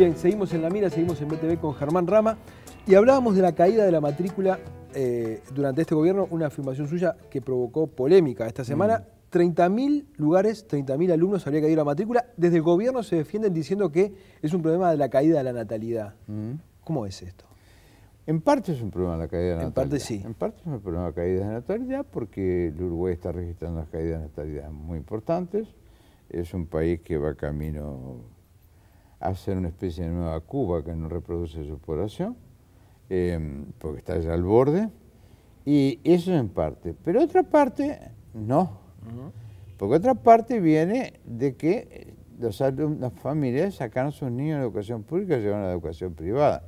Bien, seguimos en la mira, seguimos en BTV con Germán Rama y hablábamos de la caída de la matrícula eh, durante este gobierno, una afirmación suya que provocó polémica esta semana. 30.000 mm. lugares, 30.000 alumnos habría caído la matrícula. Desde el gobierno se defienden diciendo que es un problema de la caída de la natalidad. Mm. ¿Cómo es esto? En parte es un problema de la caída de la natalidad. En parte sí. En parte es un problema de caída de la natalidad porque el Uruguay está registrando las caídas de natalidad muy importantes. Es un país que va camino hacer una especie de nueva Cuba que no reproduce su población, em, porque está allá al borde, y eso en parte. Pero otra parte, no. Porque otra parte viene de que eh, los las familias sacaron a sus niños de la educación pública y llevaron a la educación privada.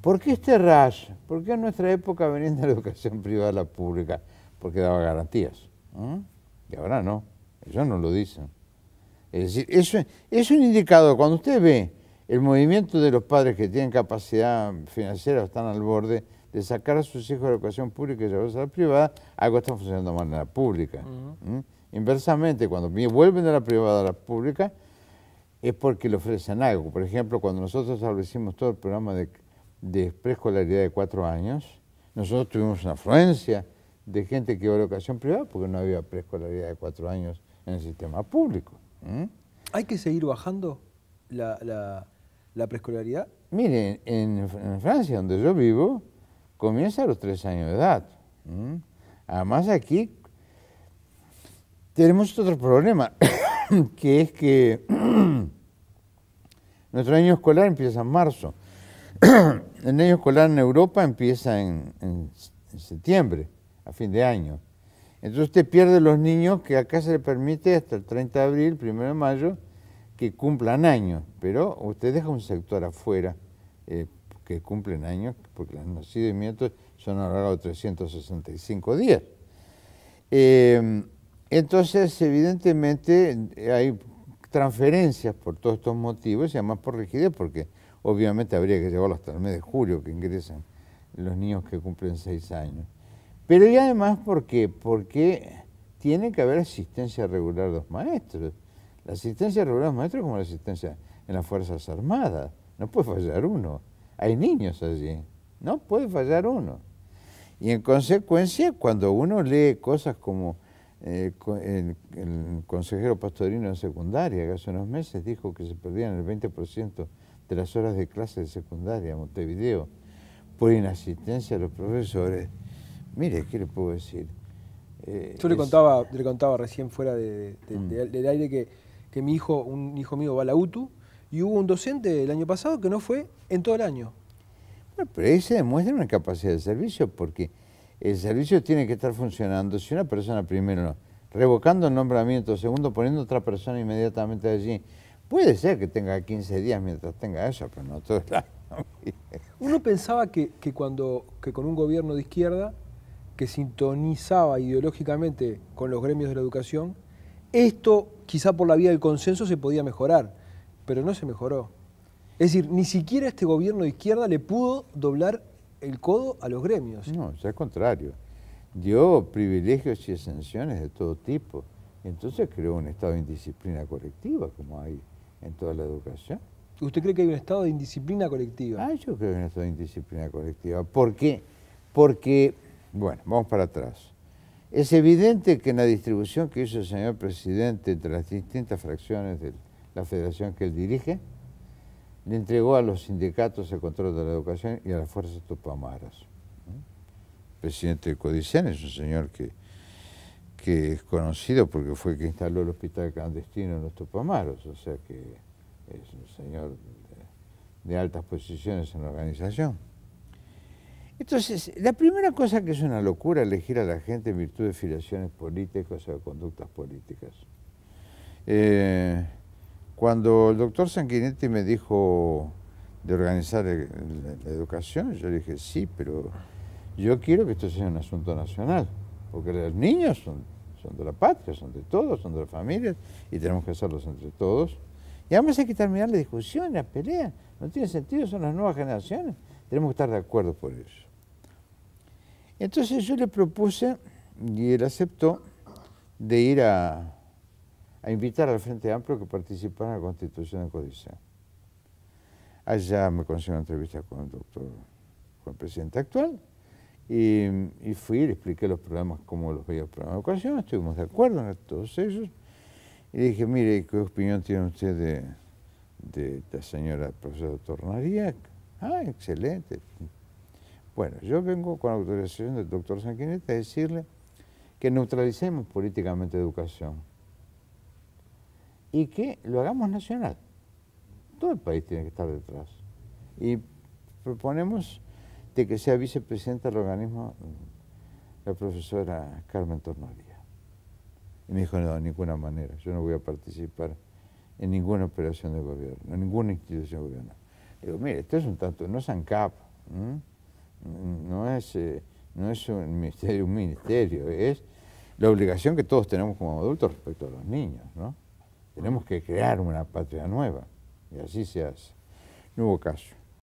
¿Por qué este rash, ¿Por qué en nuestra época venían de la educación privada a la pública? Porque daba garantías. ¿eh? Y ahora no. Ellos no lo dicen. Es decir, eso es un indicador. Cuando usted ve el movimiento de los padres que tienen capacidad financiera o están al borde de sacar a sus hijos de la educación pública y llevarlos a la privada, algo está funcionando mal en la pública. Inversamente, cuando vuelven de la privada a la pública, es porque le ofrecen algo. Por ejemplo, cuando nosotros establecimos todo el programa de preescolaridad de cuatro años, nosotros tuvimos una afluencia de gente que iba a la educación privada porque no había preescolaridad de cuatro años en el sistema público. ¿Mm? ¿Hay que seguir bajando la, preescolaridad? Mire, en, Francia, donde yo vivo, comienza a los tres años de edad. ¿Mm? Además aquí tenemos otro problema, que es que nuestro año escolar empieza en marzo. El año escolar en Europa empieza en septiembre, a fin de año. Entonces usted pierde los niños que acá se le permite hasta el 30 de abril, 1 de mayo, que cumplan años, pero usted deja un sector afuera eh, que cumplen años, porque los nacimientos son a lo largo de 365 días. Eh, entonces, evidentemente, hay transferencias por todos estos motivos y además por rigidez, porque obviamente habría que llevarlo hasta el mes de julio que ingresan los niños que cumplen seis años. Pero y además, ¿por qué? Porque tiene que haber asistencia regular de los maestros. La asistencia regular de los maestros es como la asistencia en las Fuerzas Armadas. No puede fallar uno. Hay niños allí. No puede fallar uno. Y en consecuencia, cuando uno lee cosas como eh, el, consejero pastorino en secundaria, que hace unos meses dijo que se perdían el 20% de las horas de clase de secundaria en Montevideo por inasistencia de los profesores, Mire, ¿qué le puedo decir? Eh, Yo le, contaba, le contaba recién fuera mm. del aire que, mi hijo, un hijo mío va a la UTU y hubo un docente el año pasado que no fue en todo el año. Bueno, pero ahí se demuestra una capacidad de servicio porque el servicio tiene que estar funcionando. Si una persona primero revocando el nombramiento, segundo poniendo otra persona inmediatamente allí, puede ser que tenga 15 días mientras tenga eso, pero no todo el año. Uno pensaba que, cuando que con un gobierno de izquierda que sintonizaba ideológicamente con los gremios de la educación, esto quizá por la vía del consenso se podía mejorar, pero no se mejoró. Es decir, ni siquiera este gobierno de izquierda le pudo doblar el codo a los gremios. No, es al contrario. Dio privilegios y exenciones de todo tipo. Entonces creó un estado de indisciplina colectiva, como hay en toda la educación. ¿Usted cree que hay un estado de indisciplina colectiva? Ah, yo creo que hay un estado de indisciplina colectiva. ¿Por qué? Porque bueno, vamos para atrás. Es evidente que en la distribución que hizo el señor presidente entre las distintas fracciones de la federación que él dirige, le entregó a los sindicatos el control de la educación y a las fuerzas tupamaros. El presidente de Codicen es un señor que, que es conocido porque fue el que instaló el hospital clandestino en los tupamaros, o sea que es un señor de altas posiciones en la organización. Entonces, la primera cosa que es una locura elegir a la gente en virtud de filiaciones políticas o de conductas políticas. Eh, cuando el doctor Sanguinetti me dijo de organizar la, educación, yo le dije, sí, pero yo quiero que esto sea un asunto nacional, porque los niños son, son de la patria, son de todos, son de las familias, y tenemos que hacerlos entre todos. Y además hay que terminar la discusión, la pelea, no tiene sentido, son las nuevas generaciones, tenemos que estar de acuerdo por eso. Entonces yo le propuse, y él aceptó, de ir a, invitar al Frente Amplio que participara en la constitución de Codicea. Allá me consiguió una entrevista con el doctor, con presidente actual, y, fui y le expliqué los problemas, cómo los veía el programa de educación, estuvimos de acuerdo en todos ellos, y dije, mire, ¿qué opinión tiene usted de, de la señora profesora Tornaría? Ah, excelente, bueno, yo vengo con autorización del doctor Sanquinete a decirle que neutralicemos políticamente educación y que lo hagamos nacional. Todo el país tiene que estar detrás. Y proponemos de que sea vicepresidenta del organismo mm, la profesora Carmen Tornoría. Y me dijo, no, de ninguna manera, yo no voy a participar en ninguna operación de gobierno, en ninguna institución de gobierno. Digo, mire, esto es un tanto, no es ANCAP. ¿eh? no es, eh, no es un ministerio, un ministerio, es la obligación que todos tenemos como adultos respecto a los niños, ¿no? Tenemos que crear una patria nueva y así se hace. No hubo caso.